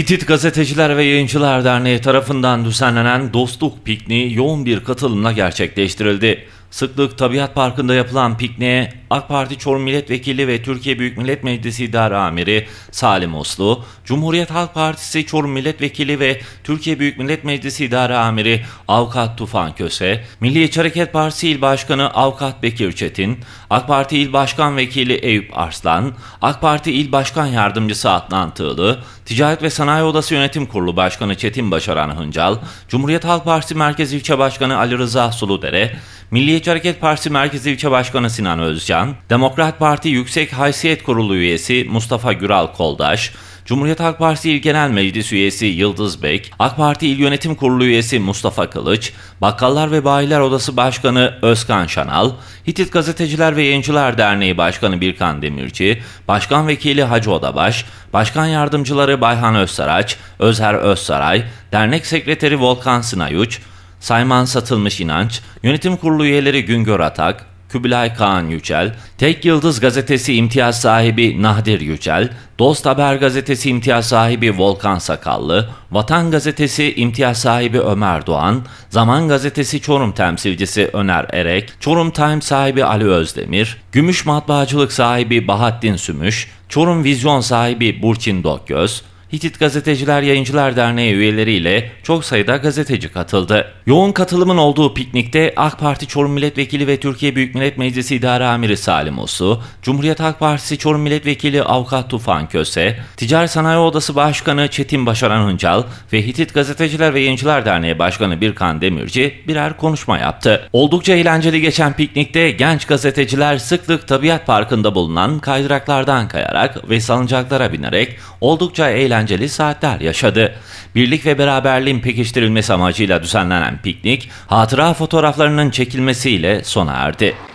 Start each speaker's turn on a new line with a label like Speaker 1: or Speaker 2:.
Speaker 1: Hitit Gazeteciler ve Yayıncılar Derneği tarafından düzenlenen Dostluk Pikniği yoğun bir katılımla gerçekleştirildi. Sıklık Tabiat Parkı'nda yapılan pikniğe AK Parti Çorum Milletvekili ve Türkiye Büyük Millet Meclisi İdare Amiri Salim Oslu, Cumhuriyet Halk Partisi Çorum Milletvekili ve Türkiye Büyük Millet Meclisi İdare Amiri Avukat Tufan Köse, Milliyetçi Hareket Partisi İl Başkanı Avukat Bekir Çetin, AK Parti İl Başkan Vekili Eyüp Arslan, AK Parti İl Başkan Yardımcısı Adnan Tığlı, Ticaret ve Sanayi Odası Yönetim Kurulu Başkanı Çetin Başaran Hıncal, Cumhuriyet Halk Partisi Merkez İlçe Başkanı Ali Rıza Suludere, Milliyetçi Hareket Partisi Merkez İlçe Başkanı Sinan Özcan, Demokrat Parti Yüksek Haysiyet Kurulu üyesi Mustafa Güral Koldaş, Cumhuriyet Halk Partisi İl Genel Meclis Üyesi Yıldız Bek, AK Parti İl Yönetim Kurulu Üyesi Mustafa Kılıç, Bakkallar ve Bayiler Odası Başkanı Özkan Şanal, Hitit Gazeteciler ve Yayıncılar Derneği Başkanı Birkan Demirci, Başkan Vekili Hacı Odabaş, Başkan Yardımcıları Bayhan Özsaraç, Özher Özsaray, Dernek Sekreteri Volkan Sınayuç, Sayman Satılmış İnanç, Yönetim Kurulu üyeleri Güngör Atak, Kübilay Kağan Yücel, Tek Yıldız Gazetesi imtiyaz sahibi Nahdir Yücel, Dost Haber Gazetesi imtiyaz sahibi Volkan Sakallı, Vatan Gazetesi imtiyaz sahibi Ömer Doğan, Zaman Gazetesi Çorum temsilcisi Öner Erek, Çorum Time sahibi Ali Özdemir, Gümüş Matbaacılık sahibi Bahattin Sümüş, Çorum Vizyon sahibi Burçin Dokgöz, Hitit Gazeteciler Yayıncılar Derneği üyeleriyle çok sayıda gazeteci katıldı. Yoğun katılımın olduğu piknikte AK Parti Çorum Milletvekili ve Türkiye Büyük Millet Meclisi İdare Amiri Salim Osu, Cumhuriyet Ak Partisi Çorum Milletvekili Avukat Tufan Köse, Ticari Sanayi Odası Başkanı Çetin Başaran Hıncal ve Hitit Gazeteciler ve Yayıncılar Derneği Başkanı Birkan Demirci birer konuşma yaptı. Oldukça eğlenceli geçen piknikte genç gazeteciler sıklık tabiat parkında bulunan kaydıraklardan kayarak ve salıncaklara binerek oldukça eğlenceli eğlenceli saatler yaşadı. Birlik ve beraberliğin pekiştirilmesi amacıyla düzenlenen piknik, hatıra fotoğraflarının çekilmesiyle sona erdi.